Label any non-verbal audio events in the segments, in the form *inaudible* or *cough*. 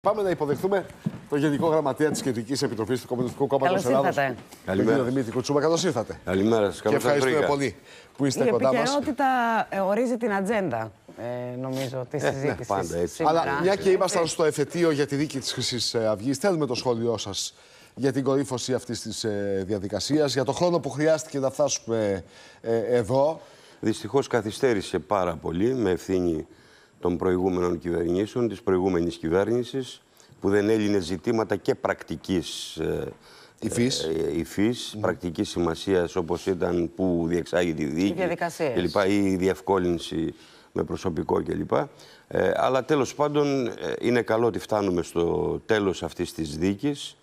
Πάμε να υποδεχθούμε το Γενικό Γραμματέα της Κεντρικής Επιτροπής του Κομμουνιστικού Κόμματος Ελλάδα. Καλημέρα. Δημήτρη Κουτσούμα, καλώς ήρθατε. Καλημέρα σας. Και ευχαριστούμε πολύ που είστε Η κοντά μας. Η επικαιρότητα ε, ορίζει την ατζέντα, ε, νομίζω, τη ε, συζήτηση. Ναι, πάντα έτσι. Αλλά μια και ε, ήμασταν ε. στο εφετείο για τη δίκη της Χρυσής Αυγής, θέλουμε το σχόλιο σας για την κορύφωση αυτής της διαδικασίας, για το χρόνο που χρειάστηκε να φτάσουμε εδώ. Δυστυχώς καθυστέρησε πάρα πολύ με ευθύνη των προηγούμενων κυβερνήσεων, της προηγούμενης κυβέρνησης, που δεν έλυνε ζητήματα και πρακτικής ε, υφής, ε, πρακτικής σημασίας όπως ήταν που διεξάγει τη δίκη κλπ, ή η διευκόλυνση με προσωπικό κλπ. Ε, αλλά τέλος πάντων ε, είναι καλό ότι φτάνουμε στο τέλος αυτής της δίκης.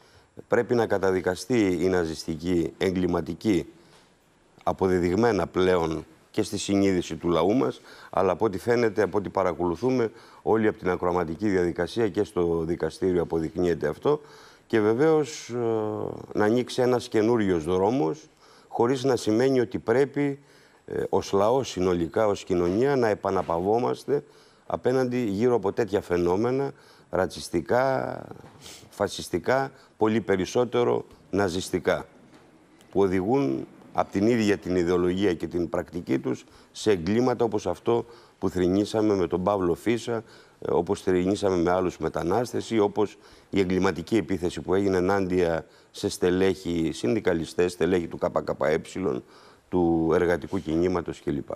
Πρέπει να καταδικαστεί η ναζιστική εγκληματική αποδεδειγμένα πλέον και στη συνείδηση του λαού μας, αλλά από ό,τι φαίνεται, από ό,τι παρακολουθούμε, όλη από την ακροαματική διαδικασία και στο δικαστήριο αποδεικνύεται αυτό και βεβαίως ε, να ανοίξει ένας καινούριος δρόμος χωρίς να σημαίνει ότι πρέπει ε, ως λαός συνολικά, ως κοινωνία να επαναπαυόμαστε απέναντι γύρω από τέτοια φαινόμενα ρατσιστικά, φασιστικά, πολύ περισσότερο ναζιστικά που οδηγούν από την ίδια την ιδεολογία και την πρακτική τους σε εγκλήματα όπως αυτό που θρηνήσαμε με τον Παύλο Φίσα, ε, όπως θρηνήσαμε με άλλους μετανάστες ή όπως η εγκληματική επίθεση που έγινε ενάντια σε στελέχη συνδικαλιστές, στελέχη του ΚΚΕ, του εργατικού κινήματος κλπ.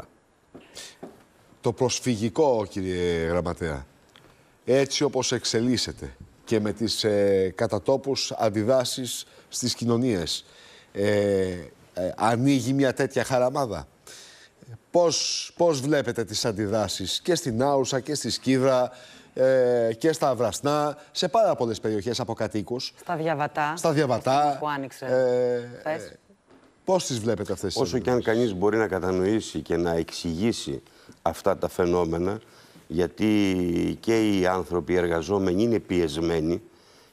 Το προσφυγικό, κύριε Γραμματέα, έτσι όπως εξελίσσεται και με τις ε, κατατόπους αντιδάσεις στις κοινωνίες, ε, ε, ανοίγει μια τέτοια χαραμάδα. Πώς, πώς βλέπετε τις αντιδράσεις και στην Άουσα και στη Σκύδρα ε, και στα Βρασνά, σε πάρα πολλές περιοχές από κατοίκους. Στα Διαβατά. Στα Διαβατά. Που άνοιξε. Ε, Πες. Ε, πώς τις βλέπετε αυτές τις Όσο και αν κανείς μπορεί να κατανοήσει και να εξηγήσει αυτά τα φαινόμενα, γιατί και οι άνθρωποι οι εργαζόμενοι είναι πιεσμένοι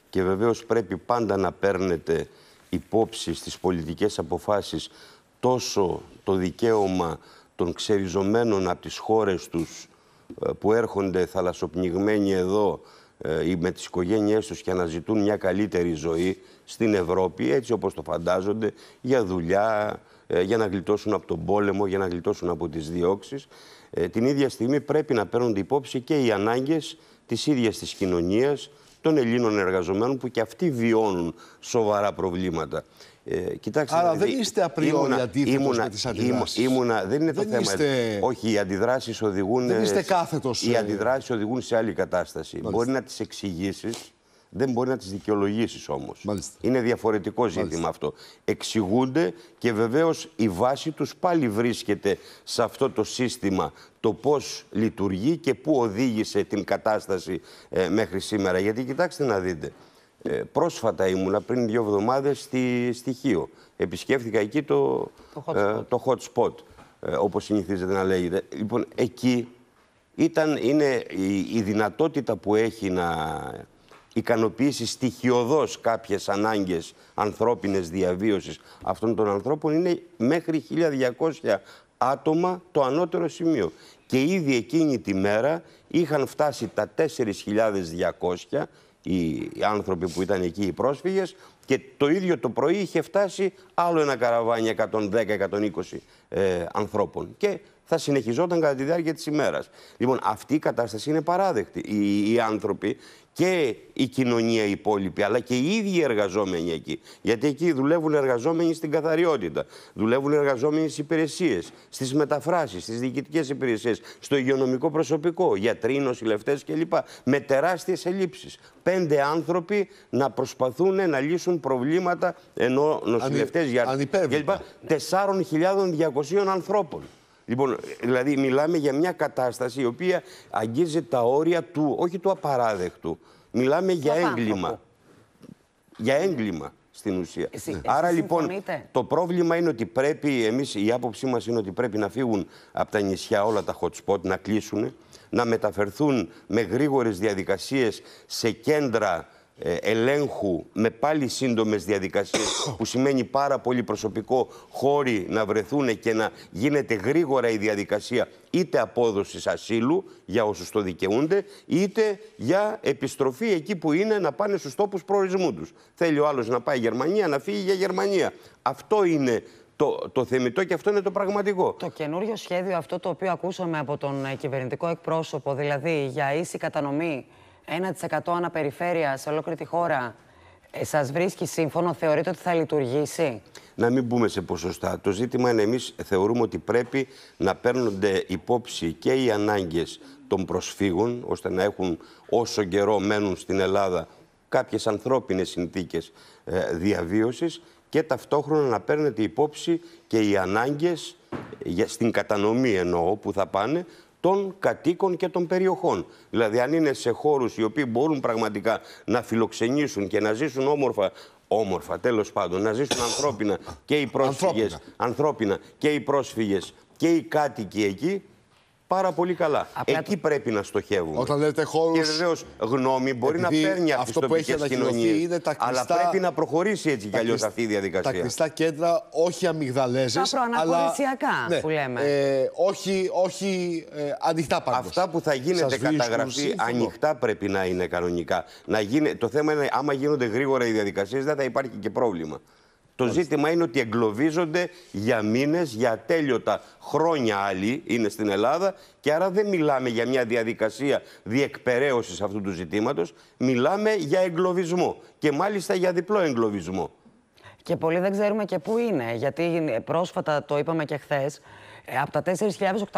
και βεβαίως πρέπει πάντα να παίρνετε υπόψη στις πολιτικές αποφάσεις τόσο το δικαίωμα των ξεριζωμένων από τις χώρες τους ε, που έρχονται θαλασσοπνιγμένοι εδώ ε, ή με τις οικογένειές τους και αναζητούν μια καλύτερη ζωή στην Ευρώπη έτσι όπως το φαντάζονται για δουλειά, ε, για να γλιτώσουν από τον πόλεμο, για να γλιτώσουν από τις διώξεις. Την ίδια στιγμή πρέπει να παίρνονται υπόψη και οι ανάγκες της ίδιας της κοινωνίας, των Ελλήνων εργαζομένων που και αυτοί βιώνουν σοβαρά προβλήματα. Ε, κοιτάξτε, Άρα δηλαδή, δεν είστε απριόρια αντίθετο με τις αντιδράσει. δεν είναι το δεν θέμα. Είστε... Όχι, οι αντιδράσεις οδηγούν. Δεν είστε ε, κάθετος. Οι ε, αντιδράσεις οδηγούν σε άλλη κατάσταση. Μπορεί να τις εξηγήσεις δεν μπορεί να τις δικαιολογήσεις όμως. Είναι διαφορετικό ζήτημα αυτό. Εξηγούνται και βεβαίως η βάση τους πάλι βρίσκεται σε αυτό το σύστημα το πώς λειτουργεί και πού οδήγησε την κατάσταση ε, μέχρι σήμερα. Γιατί κοιτάξτε να δείτε. Ε, πρόσφατα ήμουνα πριν δύο εβδομάδες στη, στοιχείο. Επισκέφθηκα εκεί το, το hot spot, ε, όπως συνηθίζεται να λέγεται. Λοιπόν, εκεί ήταν, είναι η δυνατότητα που έχει να ικανοποιήσει στοιχειοδός κάποιες ανάγκες ανθρώπινες διαβίωσης αυτών των ανθρώπων είναι μέχρι 1200 άτομα το ανώτερο σημείο. Και ήδη εκείνη τη μέρα είχαν φτάσει τα 4.200 οι άνθρωποι που ήταν εκεί οι πρόσφυγες και το ίδιο το πρωί είχε φτάσει άλλο ένα καραβάνι 110-120 ε, ανθρώπων. Και θα συνεχιζόταν κατά τη διάρκεια της ημέρας. Λοιπόν, αυτή η κατάσταση είναι παράδεκτη. Οι, άνθρωποι και η κοινωνία η υπόλοιπη, αλλά και οι ίδιοι οι εργαζόμενοι εκεί. Γιατί εκεί δουλεύουν εργαζόμενοι στην καθαριότητα, δουλεύουν εργαζόμενοι στις υπηρεσίες, στις μεταφράσεις, στις διοικητικές υπηρεσίες, στο υγειονομικό προσωπικό, γιατροί, νοσηλευτές κλπ. Με τεράστιες ελλείψεις. Πέντε άνθρωποι να προσπαθούν να λύσουν προβλήματα ενώ νοσηλευτές, γιατροί κλπ. 4.200 ανθρώπων. Λοιπόν, δηλαδή μιλάμε για μια κατάσταση η οποία αγγίζει τα όρια του, όχι του απαράδεκτου. Μιλάμε για έγκλημα. Για έγκλημα στην ουσία. Άρα λοιπόν το πρόβλημα είναι ότι πρέπει, εμείς η άποψή μας είναι ότι πρέπει να φύγουν από τα νησιά όλα τα hot spot, να κλείσουν, να μεταφερθούν με γρήγορες διαδικασίες σε κέντρα ε, ελέγχου με πάλι σύντομες διαδικασίες *coughs* που σημαίνει πάρα πολύ προσωπικό χώροι να βρεθούν και να γίνεται γρήγορα η διαδικασία είτε απόδοσης ασύλου για όσους το δικαιούνται είτε για επιστροφή εκεί που είναι να πάνε στους τόπους προορισμού τους. Θέλει ο άλλος να πάει Γερμανία, να φύγει για Γερμανία. Αυτό είναι το, το θεμητό και αυτό είναι το πραγματικό. Το καινούριο σχέδιο αυτό το οποίο ακούσαμε από τον κυβερνητικό εκπρόσωπο, δηλαδή για ίση κατανομή 1% αναπεριφέρεια σε ολόκληρη τη χώρα ε, σας βρίσκει σύμφωνο, θεωρείτε ότι θα λειτουργήσει. Να μην μπούμε σε ποσοστά. Το ζήτημα είναι εμείς θεωρούμε ότι πρέπει να παίρνονται υπόψη και οι ανάγκες των προσφύγων, ώστε να έχουν όσο καιρό μένουν στην Ελλάδα κάποιες ανθρώπινες συνθήκες ε, διαβίωσης και ταυτόχρονα να παίρνετε υπόψη και οι ανάγκες στην κατανομή εννοώ που θα πάνε των κατοίκων και των περιοχών. Δηλαδή, αν είναι σε χώρους οι οποίοι μπορούν πραγματικά να φιλοξενήσουν και να ζήσουν όμορφα όμορφα, τέλος πάντων, να ζήσουν ανθρώπινα και οι πρόσφυγες, Ανθρώπινα. και οι πρόσφυγες και οι κάτοικοι εκεί, πάρα πολύ καλά. Εκεί πρέπει να στοχεύουμε. Όταν λέτε χώρους... Και βεβαίως γνώμη μπορεί να παίρνει αυτό που έχει ανακοινωθεί Είναι τα κλειστά... Αλλά πρέπει να προχωρήσει έτσι κι αλλιώ αυτή η διαδικασία. Τα κλειστά κέντρα, όχι αμυγδαλέζες. Τα αλλά... που ναι, λέμε. Ε, όχι όχι ε, ανοιχτά πάντα. Αυτά που θα γίνεται καταγραφή ανοιχτά πρέπει να είναι κανονικά. Να Το θέμα είναι άμα γίνονται γρήγορα οι διαδικασίες, δεν θα υπάρχει και πρόβλημα. Το ζήτημα είναι ότι εγκλωβίζονται για μήνες, για τέλειωτα χρόνια άλλοι είναι στην Ελλάδα και άρα δεν μιλάμε για μια διαδικασία διεκπαιρέωσης αυτού του ζητήματος. Μιλάμε για εγκλωβισμό και μάλιστα για διπλό εγκλωβισμό. Και πολλοί δεν ξέρουμε και πού είναι, γιατί πρόσφατα το είπαμε και χθες. Ε, από τα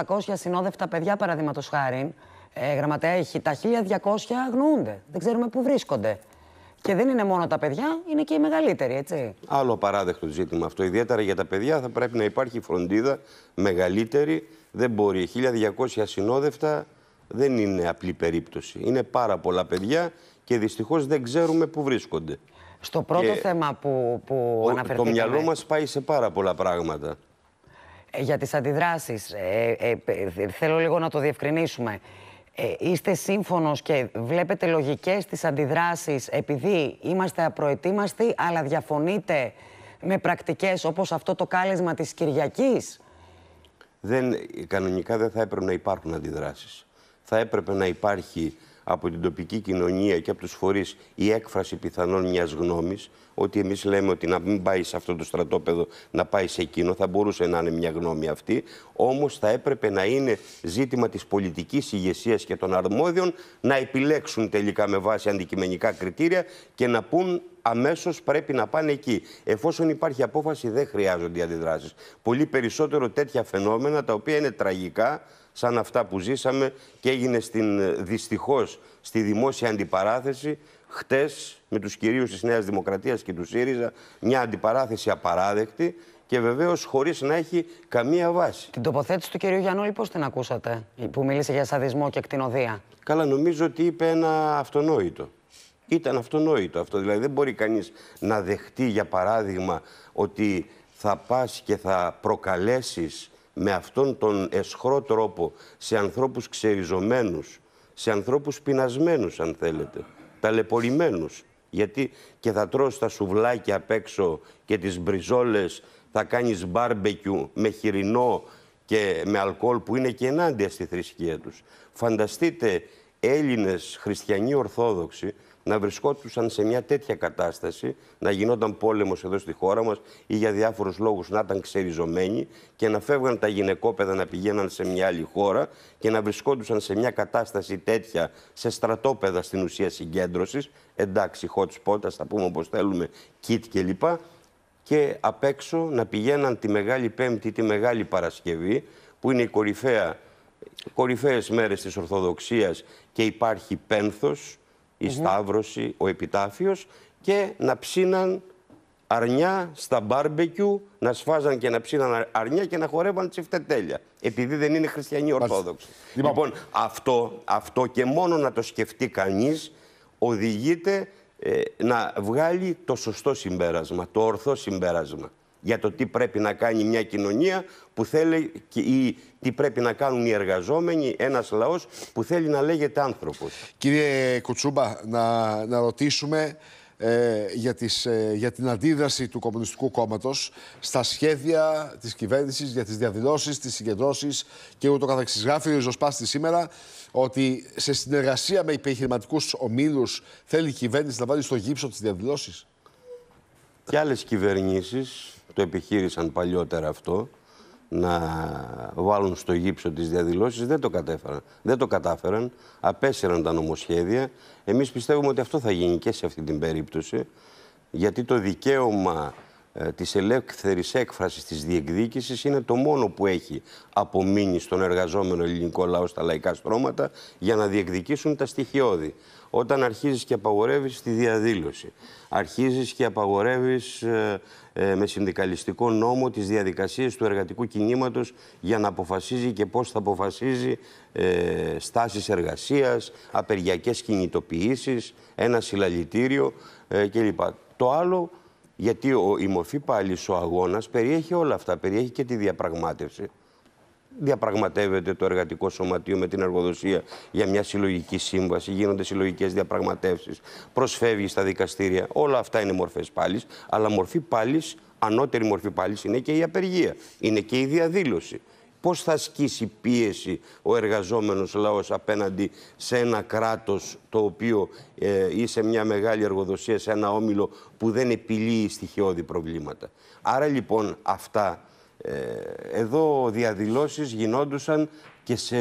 4.800 συνόδευτα παιδιά, παραδείγματος χάρη, ε, γραμματέα έχει, τα 1.200 αγνοούνται. Δεν ξέρουμε πού βρίσκονται. Και δεν είναι μόνο τα παιδιά, είναι και οι μεγαλύτεροι, έτσι. Άλλο παράδεκτο ζήτημα αυτό. Ιδιαίτερα για τα παιδιά θα πρέπει να υπάρχει φροντίδα μεγαλύτερη. Δεν μπορεί. 1200 ασυνόδευτα δεν είναι απλή περίπτωση. Είναι πάρα πολλά παιδιά και δυστυχώς δεν ξέρουμε πού βρίσκονται. Στο πρώτο θέμα που, που αναφερθήκαμε... Το μυαλό μας πάει σε πάρα πολλά πράγματα. Ε, για τις αντιδράσεις, ε, ε, θέλω λίγο να το διευκρινίσουμε. Ε, είστε σύμφωνος και βλέπετε λογικές τις αντιδράσεις επειδή είμαστε απροετοίμαστοι αλλά διαφωνείτε με πρακτικές όπως αυτό το κάλεσμα της Κυριακής. Δεν, κανονικά δεν θα έπρεπε να υπάρχουν αντιδράσεις. Θα έπρεπε να υπάρχει από την τοπική κοινωνία και από τους φορείς η έκφραση πιθανόν μιας γνώμης, ότι εμείς λέμε ότι να μην πάει σε αυτό το στρατόπεδο, να πάει σε εκείνο, θα μπορούσε να είναι μια γνώμη αυτή. Όμως θα έπρεπε να είναι ζήτημα της πολιτικής ηγεσίας και των αρμόδιων να επιλέξουν τελικά με βάση αντικειμενικά κριτήρια και να πούν αμέσως πρέπει να πάνε εκεί. Εφόσον υπάρχει απόφαση, δεν χρειάζονται οι αντιδράσεις. Πολύ περισσότερο τέτοια φαινόμενα τα οποία είναι τραγικά, σαν αυτά που ζήσαμε και έγινε ε, δυστυχώς στη δημόσια αντιπαράθεση χτες με τους κυρίους της Νέας Δημοκρατίας και του ΣΥΡΙΖΑ μια αντιπαράθεση απαράδεκτη και βεβαίως χωρίς να έχει καμία βάση. Την τοποθέτηση του κυρίου Γιαννού, πώς την ακούσατε, που μίλησε για σαδισμό και εκτινοδία Καλά, νομίζω ότι είπε ένα αυτονόητο. Ήταν αυτονόητο αυτό. Δηλαδή δεν μπορεί κανείς να δεχτεί για παράδειγμα ότι θα πας και θα προκαλέσεις με αυτόν τον εσχρό τρόπο σε ανθρώπους ξεριζωμένους, σε ανθρώπους πεινασμένους αν θέλετε, ταλαιπωρημένους. Γιατί και θα τρως τα σουβλάκια απ' έξω και τις μπριζόλες, θα κάνεις μπάρμπεκιου με χοιρινό και με αλκοόλ που είναι και ενάντια στη θρησκεία τους. Φανταστείτε Έλληνες χριστιανοί Ορθόδοξοι να βρισκόντουσαν σε μια τέτοια κατάσταση, να γινόταν πόλεμος εδώ στη χώρα μας ή για διάφορους λόγους να ήταν ξεριζωμένοι και να φεύγαν τα γυναικόπαιδα να πηγαίναν σε μια άλλη χώρα και να βρισκόντουσαν σε μια κατάσταση τέτοια, σε στρατόπεδα στην ουσία συγκέντρωσης, εντάξει, hot spot, ας τα πούμε όπως θέλουμε, kit κλπ. Και απ' έξω να πηγαίναν τη Μεγάλη Πέμπτη, τη Μεγάλη Παρασκευή, που είναι η κορυφαία κορυφαίες μέρες της Ορθοδοξίας και υπάρχει πένθος η σταύρωση, ο επιτάφιος και να ψήναν αρνιά στα μπάρμπεκιου, να σφάζαν και να ψήναν αρνιά και να χορεύαν τσιφτετέλια. Επειδή δεν είναι χριστιανοί Ορθόδοξοι. Λοιπόν. λοιπόν, αυτό, αυτό και μόνο να το σκεφτεί κανείς οδηγείται ε, να βγάλει το σωστό συμπέρασμα, το ορθό συμπέρασμα για το τι πρέπει να κάνει μια κοινωνία που θέλει ή τι πρέπει να κάνουν οι εργαζόμενοι, ένας λαός που θέλει να λέγεται άνθρωπος. Κύριε Κουτσούμπα, να, να ρωτήσουμε ε, για, τις, ε, για την αντίδραση του Κομμουνιστικού Κόμματος στα σχέδια της κυβέρνησης για τις διαδηλώσεις, τις συγκεντρώσεις και ούτω καθεξής. Γράφει ο Ιζοσπάστη σήμερα ότι σε συνεργασία με επιχειρηματικούς ομίλους θέλει η κυβέρνηση να βάλει στο γύψο τις διαδηλώσεις. Και άλλες κυβερνήσεις το επιχείρησαν παλιότερα αυτό, να βάλουν στο γύψο τις διαδηλώσεις, δεν το κατέφεραν. Δεν το κατάφεραν, απέσυραν τα νομοσχέδια. Εμείς πιστεύουμε ότι αυτό θα γίνει και σε αυτή την περίπτωση, γιατί το δικαίωμα ε, της ελεύθερης έκφρασης της διεκδίκησης είναι το μόνο που έχει απομείνει στον εργαζόμενο ελληνικό λαό στα λαϊκά στρώματα για να διεκδικήσουν τα στοιχειώδη όταν αρχίζεις και απαγορεύεις τη διαδήλωση. Αρχίζεις και απαγορεύεις ε, ε, με συνδικαλιστικό νόμο τις διαδικασίες του εργατικού κινήματος για να αποφασίζει και πώς θα αποφασίζει ε, στάσεις εργασίας, απεργιακές κινητοποιήσεις, ένα συλλαλητήριο ε, κλπ. Το άλλο, γιατί ο, η μορφή πάλι ο αγώνας περιέχει όλα αυτά, περιέχει και τη διαπραγμάτευση διαπραγματεύεται το εργατικό σωματείο με την εργοδοσία για μια συλλογική σύμβαση, γίνονται συλλογικές διαπραγματεύσεις, προσφεύγει στα δικαστήρια. Όλα αυτά είναι μορφές πάλι, αλλά μορφή πάλι, ανώτερη μορφή πάλι είναι και η απεργία, είναι και η διαδήλωση. Πώς θα ασκήσει πίεση ο εργαζόμενος λαός απέναντι σε ένα κράτος το οποίο ε, ή σε μια μεγάλη εργοδοσία, σε ένα όμιλο που δεν επιλύει στοιχειώδη προβλήματα. Άρα λοιπόν αυτά ε, εδώ διαδηλώσεις γινόντουσαν και σε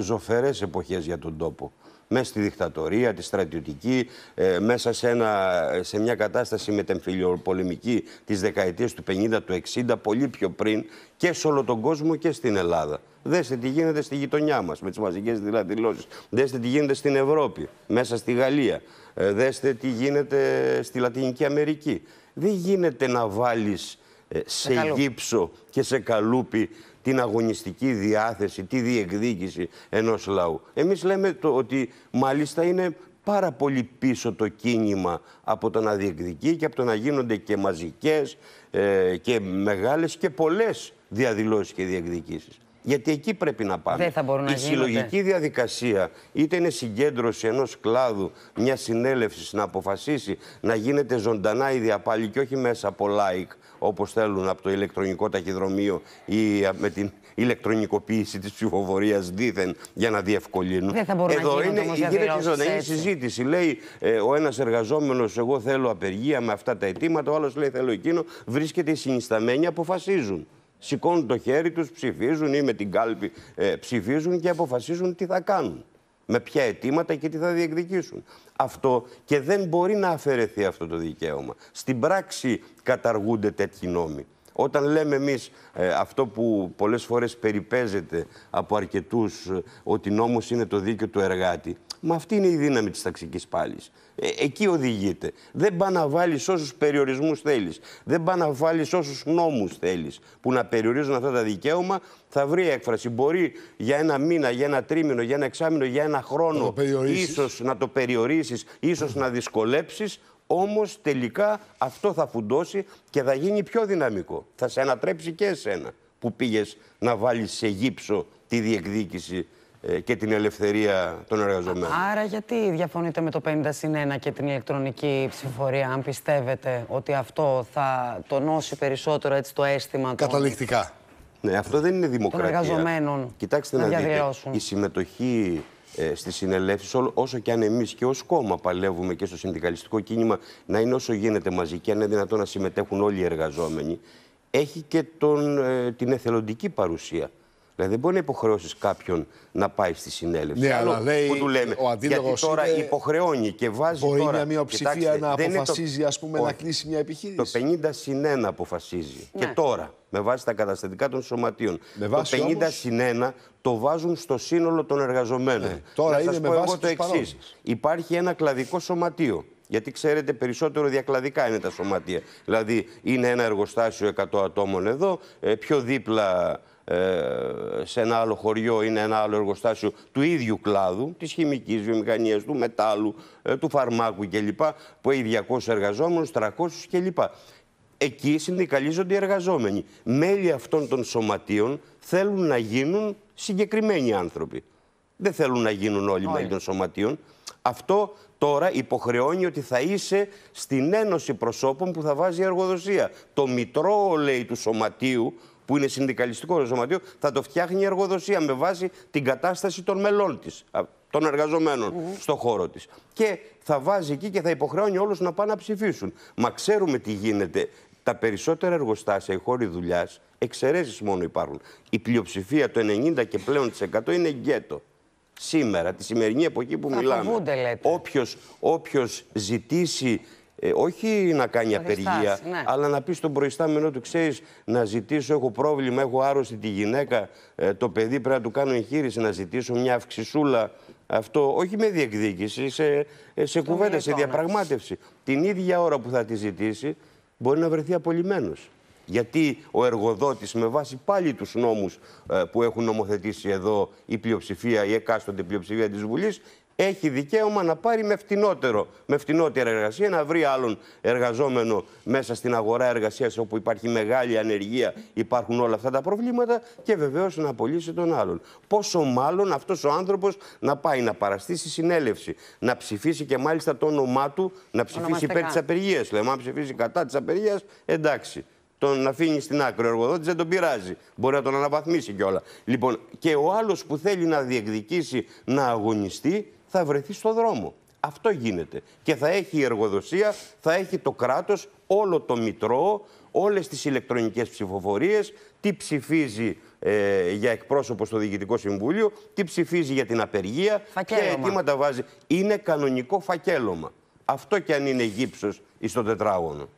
ζωφερές εποχές για τον τόπο. Μέσα στη δικτατορία, τη στρατιωτική, ε, μέσα σε, ένα, σε μια κατάσταση μετεμφυλιοπολεμική τις δεκαετίες του 50, του 60, πολύ πιο πριν και σε όλο τον κόσμο και στην Ελλάδα. Δέστε τι γίνεται στη γειτονιά μας με τις μαζικές δηλώσεις. Δέστε τι γίνεται στην Ευρώπη, μέσα στη Γαλλία. Ε, δέστε τι γίνεται στη Λατινική Αμερική. Δεν γίνεται να βάλεις ε, σε γύψο και σε καλούπι την αγωνιστική διάθεση, τη διεκδίκηση ενός λαού. Εμείς λέμε το ότι μάλιστα είναι πάρα πολύ πίσω το κίνημα από το να διεκδικεί και από το να γίνονται και μαζικές ε, και μεγάλες και πολλές διαδηλώσεις και διεκδικήσεις. Γιατί εκεί πρέπει να πάμε. Δεν θα μπορούν Η συλλογική διαδικασία, είτε είναι συγκέντρωση ενός κλάδου, μια συνέλευση να αποφασίσει να γίνεται ζωντανά η διαπάλη και όχι μέσα από like, όπως θέλουν από το ηλεκτρονικό ταχυδρομείο ή με την ηλεκτρονικοποίηση της ψηφοφορίας δίθεν για να διευκολύνουν. Δεν θα Εδώ να είναι, η είναι συζήτηση. Λέει ε, ο ένας εργαζόμενος, εγώ θέλω απεργία με αυτά τα αιτήματα, ο άλλος λέει θέλω εκείνο. Βρίσκεται οι συνισταμένοι, αποφασίζουν. Σηκώνουν το χέρι τους, ψηφίζουν ή με την κάλπη ε, ψηφίζουν και αποφασίζουν τι θα κάνουν με ποια αιτήματα και τι θα διεκδικήσουν. Αυτό και δεν μπορεί να αφαιρεθεί αυτό το δικαίωμα. Στην πράξη καταργούνται τέτοιοι νόμοι. Όταν λέμε εμείς ε, αυτό που πολλές φορές περιπέζεται από αρκετούς ε, ότι νόμος είναι το δίκαιο του εργάτη, Μα αυτή είναι η δύναμη της ταξικής πάλης. Ε, εκεί οδηγείται. Δεν πά να βάλεις όσους περιορισμούς θέλεις. Δεν πά να βάλεις όσους νόμους θέλεις που να περιορίζουν αυτά τα δικαίωμα. Θα βρει έκφραση. Μπορεί για ένα μήνα, για ένα τρίμηνο, για ένα εξάμηνο, για ένα χρόνο, ίσως να το περιορίσεις, ίσως να δυσκολέψεις. Όμως τελικά αυτό θα φουντώσει και θα γίνει πιο δυναμικό. Θα σε ανατρέψει και εσένα που πήγες να βάλεις σε γύψο τη διεκδίκηση ε, και την ελευθερία των εργαζομένων. Άρα γιατί διαφωνείτε με το 50 συν 1 και την ηλεκτρονική ψηφοφορία, αν πιστεύετε ότι αυτό θα τονώσει περισσότερο έτσι το αίσθημα Καταληκτικά. Ναι, αυτό δεν είναι δημοκρατία. Των εργαζομένων Κοιτάξτε να, να δείτε, η συμμετοχή ε, στις συνελεύσεις, όσο και αν εμείς και ως κόμμα παλεύουμε και στο συνδικαλιστικό κίνημα να είναι όσο γίνεται και αν είναι δυνατόν να συμμετέχουν όλοι οι εργαζόμενοι, έχει και τον, ε, την εθελοντική παρουσία. Δηλαδή δεν μπορεί να υποχρεώσεις κάποιον να πάει στη συνέλευση. Ναι, αλλά λέει, που του λέμε. Ο γιατί τώρα είναι... υποχρεώνει και βάζει. Μπορεί τώρα, μια μειοψηφία να αποφασίζει, πούμε, να κλείσει μια επιχείρηση. Το 50 συν 1 αποφασίζει. Και ναι. τώρα, με βάση τα καταστατικά των σωματείων. το 50 όμως... συν 1 το βάζουν στο σύνολο των εργαζομένων. Ναι. Τώρα να με βάση το εξή. Υπάρχει ένα κλαδικό σωματείο. Γιατί ξέρετε, περισσότερο διακλαδικά είναι τα σωματεία. Δηλαδή, είναι ένα εργοστάσιο 100 ατόμων εδώ, ε, πιο δίπλα ε, σε ένα άλλο χωριό είναι ένα άλλο εργοστάσιο του ίδιου κλάδου, της χημικής βιομηχανίας, του μετάλλου, ε, του φαρμάκου κλπ. που έχει 200 εργαζόμενους, 300 κλπ. Εκεί συνδικαλίζονται οι εργαζόμενοι. Μέλη αυτών των σωματείων θέλουν να γίνουν συγκεκριμένοι άνθρωποι. Δεν θέλουν να γίνουν όλοι μέλη των σωματείων. Αυτό τώρα υποχρεώνει ότι θα είσαι στην ένωση προσώπων που θα βάζει εργοδοσία. Το μητρό, λέει, του σωματείου, που είναι συνδικαλιστικό σωματείο, θα το φτιάχνει η εργοδοσία με βάση την κατάσταση των μελών της, των εργαζομενων mm στον χώρο της. Και θα βάζει εκεί και θα υποχρεώνει όλους να πάνε να ψηφίσουν. Μα ξέρουμε τι γίνεται. Τα περισσότερα εργοστάσια, οι χώροι δουλειάς, εξαιρέσεις μόνο υπάρχουν. Η πλειοψηφία, το 90 και πλέον της 100 είναι γκέτο σήμερα, τη σημερινή εποχή που μιλάμε. Όποιο ζητήσει ε, όχι να κάνει απεργία, ναι. αλλά να πει στον προϊστάμενο του, ξέρεις, να ζητήσω, έχω πρόβλημα, έχω άρρωστη τη γυναίκα, ε, το παιδί πρέπει να του κάνω εγχείρηση, να ζητήσω μια αυξησούλα. Αυτό όχι με διεκδίκηση, σε, ε, σε κουβέντα, σε ναι. διαπραγμάτευση. Την ίδια ώρα που θα τη ζητήσει, μπορεί να βρεθεί απολυμμένο. Γιατί ο εργοδότης, με βάση πάλι τους νόμους που έχουν νομοθετήσει εδώ η πλειοψηφία, η εκάστοτε πλειοψηφία της Βουλής έχει δικαίωμα να πάρει με φτηνότερο, με φτηνότερη εργασία, να βρει άλλον εργαζόμενο μέσα στην αγορά εργασίας όπου υπάρχει μεγάλη ανεργία, υπάρχουν όλα αυτά τα προβλήματα και βεβαίως να απολύσει τον άλλον. Πόσο μάλλον αυτός ο άνθρωπος να πάει να παραστήσει συνέλευση, να ψηφίσει και μάλιστα το όνομά του, να ψηφίσει υπέρ της απεργίας. Λέμε, αν ψηφίσει κατά της απεργίας, εντάξει τον αφήνει στην άκρη. Ο εργοδότης δεν τον πειράζει. Μπορεί να τον αναβαθμίσει κιόλα. Λοιπόν, και ο άλλος που θέλει να διεκδικήσει, να αγωνιστεί, θα βρεθεί στο δρόμο. Αυτό γίνεται. Και θα έχει η εργοδοσία, θα έχει το κράτος, όλο το μητρό, όλες τις ηλεκτρονικές ψηφοφορίες, τι ψηφίζει ε, για εκπρόσωπο στο Διοικητικό Συμβούλιο, τι ψηφίζει για την απεργία, και ποια αιτήματα βάζει. Είναι κανονικό φακέλωμα. Αυτό και αν είναι γύψος στο τετράγωνο.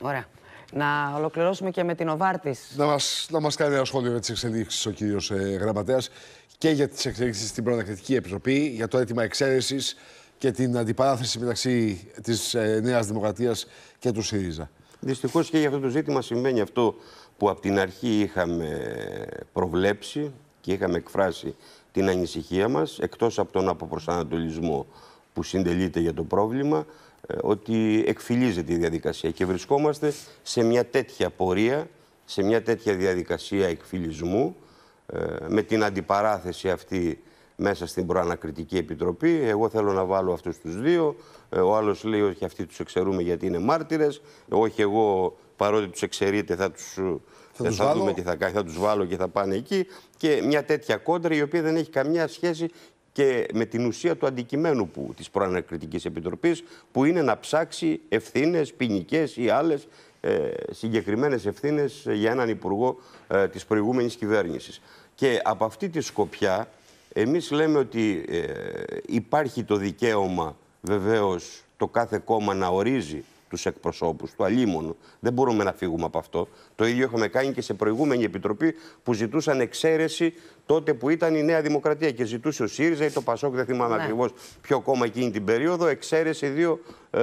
Ωραία να ολοκληρώσουμε και με την Οβάρτης. Να μας να μας κάνει ένα σχόλιο για τις εξελίξεις ο κύριος ε, Γραμματέας και για τις εξελίξεις στην Προανακριτική Επιτροπή, για το αίτημα εξαίρεσης και την αντιπαράθεση μεταξύ της ε, Νέας Δημοκρατίας και του ΣΥΡΙΖΑ. Δυστυχώς και για αυτό το ζήτημα σημαίνει αυτό που από την αρχή είχαμε προβλέψει και είχαμε εκφράσει την ανησυχία μας εκτός από τον αποπροσανατολισμό που συντελείται για το πρόβλημα, ε, ότι εκφυλίζεται η διαδικασία και βρισκόμαστε σε μια τέτοια πορεία, σε μια τέτοια διαδικασία εκφυλισμού ε, με την αντιπαράθεση αυτή μέσα στην προανακριτική επιτροπή. Εγώ θέλω να βάλω αυτούς τους δύο. Ε, ο άλλος λέει ότι αυτοί τους εξαιρούμε γιατί είναι μάρτυρες. Όχι, εγώ παρότι τους εξαιρείτε θα τους. τους θα θα τους βάλω και θα πάνε εκεί. Και μια τέτοια κόντρα η οποία δεν έχει καμιά σχέση και με την ουσία του αντικειμένου που, της Προανακριτικής Επιτροπής που είναι να ψάξει ευθύνες, ποινικές ή άλλες ε, συγκεκριμένες ευθύνες για έναν υπουργό ε, της προηγούμενης κυβέρνησης. Και από αυτή τη σκοπιά εμείς λέμε ότι ε, υπάρχει το δικαίωμα βεβαίως το κάθε κόμμα να ορίζει τους εκπροσώπους του, αλίμονο. Δεν μπορούμε να φύγουμε από αυτό. Το ίδιο έχουμε κάνει και σε προηγούμενη επιτροπή που ζητούσαν εξαίρεση τότε που ήταν η Νέα Δημοκρατία και ζητούσε ο ΣΥΡΙΖΑ ή το ΠΑΣΟΚ, δεν θυμάμαι ναι. ακριβώς ποιο κόμμα εκείνη την περίοδο, εξαίρεση δύο. Ε,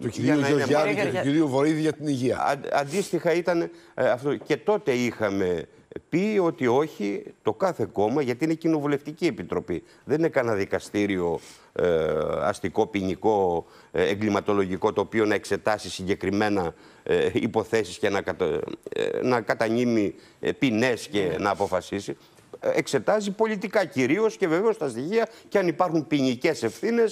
του κυρίου Γεωργιάδη και του κυρίου Βορύδη για την υγεία. αντίστοιχα ήταν ε, αυτό. Και τότε είχαμε πει ότι όχι το κάθε κόμμα, γιατί είναι κοινοβουλευτική επιτροπή. Δεν είναι κανένα δικαστήριο ε, αστικό, ποινικό, ε, εγκληματολογικό, το οποίο να εξετάσει συγκεκριμένα ε, υποθέσεις και να, κατα... Ε, να κατανείμει ποινές και ναι. να αποφασίσει. Εξετάζει πολιτικά κυρίως και βεβαίως τα στοιχεία και αν υπάρχουν ποινικές ευθύνες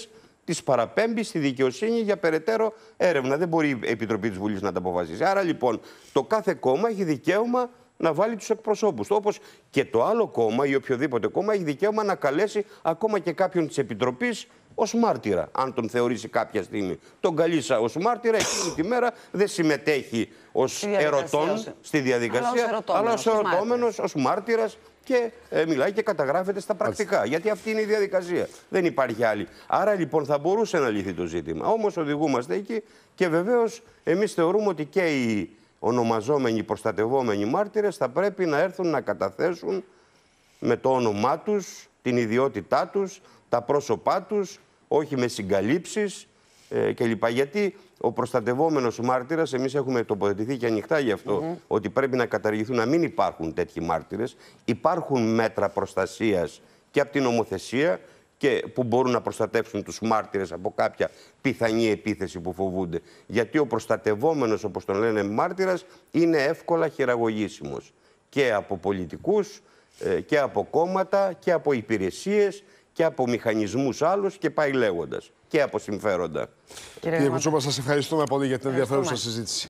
τις παραπέμπει στη δικαιοσύνη για περαιτέρω έρευνα. Δεν μπορεί η Επιτροπή της Βουλής να τα αποφασίσει. Άρα λοιπόν το κάθε κόμμα έχει δικαίωμα να βάλει τους εκπροσώπους του. Όπως και το άλλο κόμμα ή οποιοδήποτε κόμμα έχει δικαίωμα να καλέσει ακόμα και κάποιον της Επιτροπής ως μάρτυρα. Αν τον θεωρήσει κάποια στιγμή τον καλήσα ως μάρτυρα, εκείνη τη μέρα δεν συμμετέχει ως ερωτών στη διαδικασία, αλλά ως ερωτώμενος, ω μάρτυρα και ε, μιλάει και καταγράφεται στα πρακτικά. Γιατί αυτή είναι η διαδικασία. Δεν υπάρχει άλλη. Άρα λοιπόν θα μπορούσε να λυθεί το ζήτημα. Όμως οδηγούμαστε εκεί και βεβαίως εμείς θεωρούμε ότι και η ονομαζόμενοι προστατευόμενοι μάρτυρες θα πρέπει να έρθουν να καταθέσουν με το όνομά τους, την ιδιότητά τους, τα πρόσωπά τους, όχι με συγκαλύψεις ε, κλπ. Γιατί ο προστατευόμενος μάρτυρας, εμείς έχουμε τοποθετηθεί και ανοιχτά γι' αυτό, ότι πρέπει να καταργηθούν να μην υπάρχουν τέτοιοι μάρτυρες. Υπάρχουν μέτρα προστασίας και από την νομοθεσία και που μπορούν να προστατεύσουν τους μάρτυρες από κάποια πιθανή επίθεση που φοβούνται. Γιατί ο προστατευόμενος, όπως τον λένε μάρτυρας, είναι εύκολα χειραγωγήσιμος και από πολιτικούς ε, και από κόμματα και από υπηρεσίες και από μηχανισμούς άλλους και πάει λέγοντας και από συμφέροντα. Κύριε που σας ευχαριστούμε πολύ για την ενδιαφέρουσα συζήτηση.